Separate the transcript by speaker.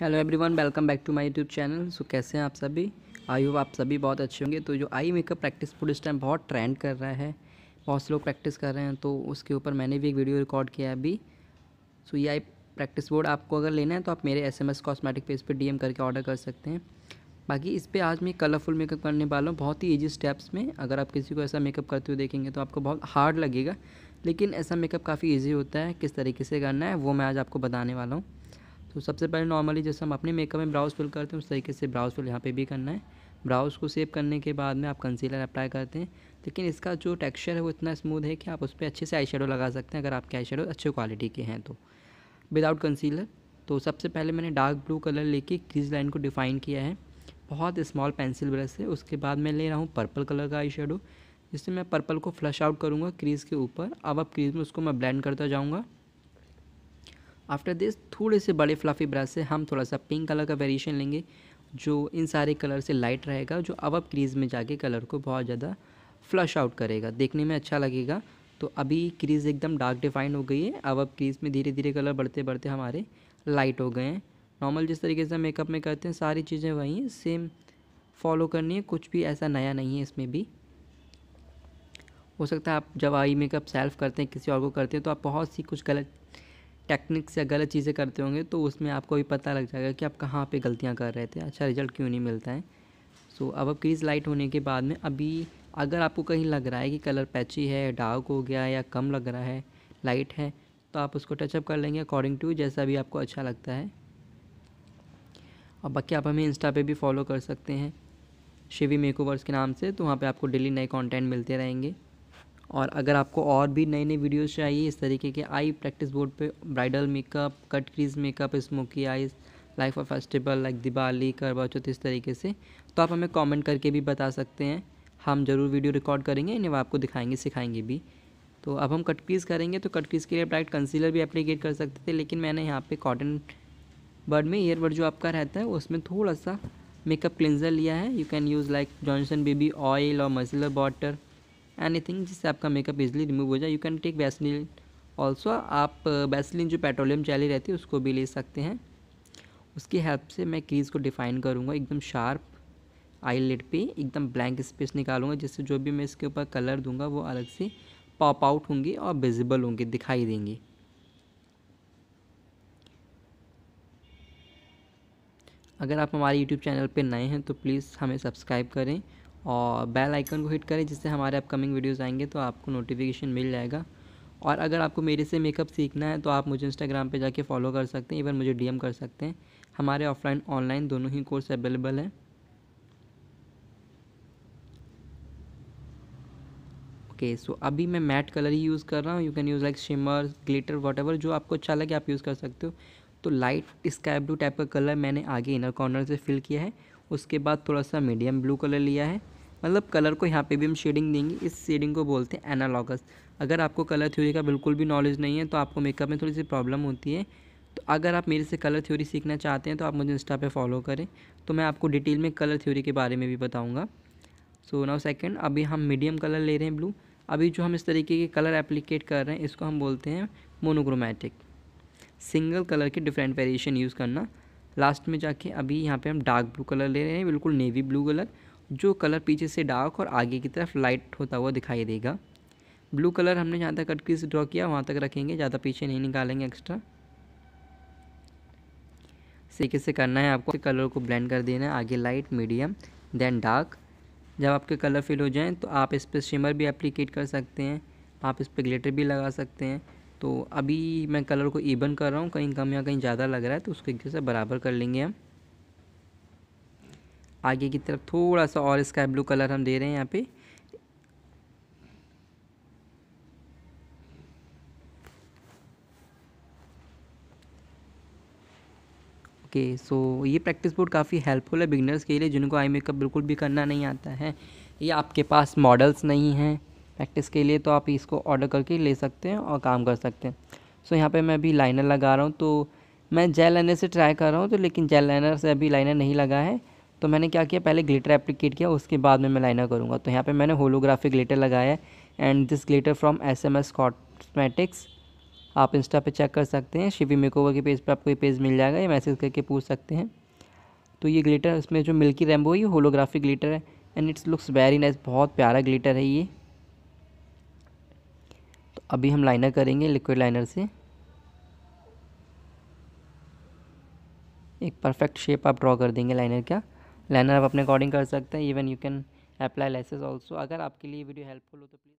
Speaker 1: hello everyone welcome back to my YouTube channel so कैसे हैं आप सभी आई होप आप सभी बहुत अच्छे होंगे तो जो आई मेकअप प्रैक्टिस फूड इस टाइम बहुत ट्रेंड कर रहा है बहुत से लोग प्रैक्टिस कर रहे हैं तो उसके ऊपर मैंने भी एक वीडियो रिकॉर्ड किया है अभी सो ये आई प्रैक्टिस बोर्ड आपको अगर लेना है तो आप मेरे S M S cosmetic page पर डी करके ऑर्डर कर सकते हैं बाकी इस पर आज मैं कलरफुल मेकअप करने वाला हूँ बहुत ही ईजी स्टेप्स में अगर आप किसी को ऐसा मेकअप करते हुए देखेंगे तो आपको बहुत हार्ड लगेगा लेकिन ऐसा मेकअप काफ़ी ईजी होता है किस तरीके से करना है वो मैं आज आपको बताने वाला हूँ तो सबसे पहले नॉर्मली जैसे हम अपने मेकअप में ब्राउज फिल करते हैं उस तरीके से ब्राउज फिल यहाँ पे भी करना है ब्राउज को सेव करने के बाद में आप कंसीलर अप्लाई करते हैं लेकिन इसका जो टेक्सचर है वो इतना स्मूथ है कि आप उस पर अच्छे से आई लगा सकते हैं अगर आपके आई अच्छे क्वालिटी के हैं तो विदाउट कंसीलर तो सबसे पहले मैंने डार्क ब्लू कलर लेके क्रीज लाइन को डिफ़ाइन किया है बहुत स्मॉल पेंसिल ब्रश से उसके बाद मैं ले रहा हूँ पर्पल कलर का आई जिससे मैं पर्पल को फ्लश आउट करूँगा क्रीज़ के ऊपर अब अब क्रीज़ में उसको मैं ब्लेंड करता जाऊँगा आफ्टर दिस थोड़े से बड़े फ्लफ़ी ब्रश से हम थोड़ा सा पिंक कलर का वेरिएशन लेंगे जो इन सारे कलर से लाइट रहेगा जो अब अब क्रीज़ में जाके कलर को बहुत ज़्यादा फ्लश आउट करेगा देखने में अच्छा लगेगा तो अभी क्रीज़ एकदम डार्क डिफाइन हो गई है अब अब क्रीज़ में धीरे धीरे कलर बढ़ते बढ़ते हमारे लाइट हो गए हैं नॉर्मल जिस तरीके से हम मेकअप में करते हैं सारी चीज़ें वहीं सेम फॉलो करनी है कुछ भी ऐसा नया नहीं है इसमें भी हो सकता है आप जब आई मेकअप सेल्फ करते हैं किसी और को करते हैं तो आप बहुत सी कुछ गलत टेक्निक्स या गलत चीज़ें करते होंगे तो उसमें आपको भी पता लग जाएगा कि आप कहाँ पे गलतियाँ कर रहे थे अच्छा रिजल्ट क्यों नहीं मिलता है सो अब अब क्रीज लाइट होने के बाद में अभी अगर आपको कहीं लग रहा है कि कलर पैची है डार्क हो गया या कम लग रहा है लाइट है तो आप उसको टचअप कर लेंगे अकॉर्डिंग टू जैसा भी आपको अच्छा लगता है और बाकी आप हमें इंस्टा पर भी फॉलो कर सकते हैं शिवी मेकओवर्स के नाम से तो वहाँ पर आपको डेली नए कॉन्टेंट मिलते रहेंगे और अगर आपको और भी नई नई वीडियोस चाहिए इस तरीके के आई प्रैक्टिस बोर्ड पे bridal makeup cut crease makeup smoky eyes life of festival like Diwali Karwa Chauth इस तरीके से तो आप हमें कमेंट करके भी बता सकते हैं हम ज़रूर वीडियो रिकॉर्ड करेंगे इन्हें आपको दिखाएंगे सिखाएंगे भी तो अब हम कट क्रीज करेंगे तो कट क्रीज के लिए डायरेक्ट कंसीलर भी अप्लीकेट कर सकते थे लेकिन मैंने यहाँ पर कॉटन बर्ड में ईयरबड जो आपका रहता है उसमें थोड़ा सा मेकअप क्लिनजर लिया है you can use like Johnson baby oil और मसलर वाटर एनीथिंग जिससे आपका मेकअप इजिली रिमूव हो जाए you can take Vaseline also आप वैसलिन जो पेट्रोलियम चैली रहती है उसको भी ले सकते हैं उसकी हेल्प से मैं क्रीज़ को डिफ़ाइन करूँगा एकदम शार्प आई लिड पर एकदम ब्लैंक स्पेस निकालूंगा जिससे जो भी मैं इसके ऊपर कलर दूंगा वो अलग से पॉप आउट होंगे और विजिबल होंगे दिखाई देंगे अगर आप हमारे यूट्यूब चैनल पर नए हैं तो प्लीज़ हमें सब्सक्राइब करें और बेल आइकन को हिट करें जिससे हमारे अपकमिंग वीडियोस आएंगे तो आपको नोटिफिकेशन मिल जाएगा और अगर आपको मेरे से मेकअप सीखना है तो आप मुझे इंस्टाग्राम पे जाके फॉलो कर सकते हैं इवन मुझे डीएम कर सकते हैं हमारे ऑफलाइन ऑनलाइन दोनों ही कोर्स अवेलेबल हैं ओके सो अभी मैं मैट कलर ही यूज़ कर रहा हूँ you can use like shimmer glitter what जो आपको अच्छा लगे आप यूज़ कर सकते हो तो लाइट स्काई ब्लू टाइप का कलर मैंने आगे इनर कॉर्नर से फिल किया है उसके बाद थोड़ा सा मीडियम ब्लू कलर लिया है मतलब कलर को यहाँ पे भी हम शेडिंग देंगे इस शेडिंग को बोलते हैं एनालॉगस अगर आपको कलर थ्योरी का बिल्कुल भी नॉलेज नहीं है तो आपको मेकअप में थोड़ी सी प्रॉब्लम होती है तो अगर आप मेरे से कलर थ्योरी सीखना चाहते हैं तो आप मुझे इंस्टा पे फॉलो करें तो मैं आपको डिटेल में कलर थ्योरी के बारे में भी बताऊँगा सो नाउ सेकेंड अभी हम मीडियम कलर ले रहे हैं ब्लू अभी जो हम इस तरीके के कलर एप्लीकेट कर रहे हैं इसको हम बोलते हैं मोनोक्रोमेटिक सिंगल कलर के डिफरेंट वेरिएशन यूज़ करना लास्ट में जाके अभी यहाँ पे हम डार्क ब्लू कलर ले रहे हैं बिल्कुल नेवी ब्लू कलर जो कलर पीछे से डार्क और आगे की तरफ लाइट होता हुआ दिखाई देगा ब्लू कलर हमने जहाँ तक कटकी से ड्रॉ किया वहाँ तक रखेंगे ज़्यादा पीछे नहीं निकालेंगे एक्स्ट्रा तरीके से करना है आपको कलर को ब्लेंड कर देना है आगे लाइट मीडियम देन डार्क जब आपके कलर फिल हो जाएँ तो आप इस पर शिमर भी अप्लीकेट कर सकते हैं आप इस पर ग्लेटर भी लगा सकते हैं तो अभी मैं कलर को इवन कर रहा हूँ कहीं कम या कहीं ज़्यादा लग रहा है तो उसके से बराबर कर लेंगे हम आगे की तरफ थोड़ा सा और स्काई ब्लू कलर हम दे रहे हैं यहाँ पे ओके okay, सो so, ये प्रैक्टिस बोर्ड काफ़ी हेल्पफुल है बिगनर्स के लिए जिनको आई मेकअप बिल्कुल भी करना नहीं आता है ये आपके पास मॉडल्स नहीं हैं प्रैक्टिस के लिए तो आप इसको ऑर्डर करके ले सकते हैं और काम कर सकते हैं सो so, यहाँ पे मैं अभी लाइनर लगा रहा हूँ तो मैं जेल लाइनर से ट्राई कर रहा हूँ तो लेकिन जेल लाइनर से अभी लाइनर नहीं लगा है तो मैंने क्या किया पहले ग्लिटर एप्लीकेट किया उसके बाद में मैं लाइनर करूँगा तो यहाँ पर मैंने होलोग्राफिक ग्लिटर लगाया है and this glitter from S M S cosmetics आप इंस्टा पे चेक कर सकते हैं शिवी मेकोवर के पेज पे आपको ये पेज मिल जाएगा ये मैसेज करके पूछ सकते हैं तो ये ग्लिटर इसमें जो मिल्की रेम्बो ये होलोग्राफिक ग्लिटर है and it's looks very nice बहुत प्यारा ग्लिटर है ये तो अभी हम लाइनर करेंगे लिक्विड लाइनर से एक परफेक्ट शेप आप ड्रॉ कर देंगे लाइनर का लाइनर आप अपने अकॉर्डिंग कर सकते हैं even you can apply license also अगर आपके लिए वीडियो हेल्पफुल हो तो प्लीज़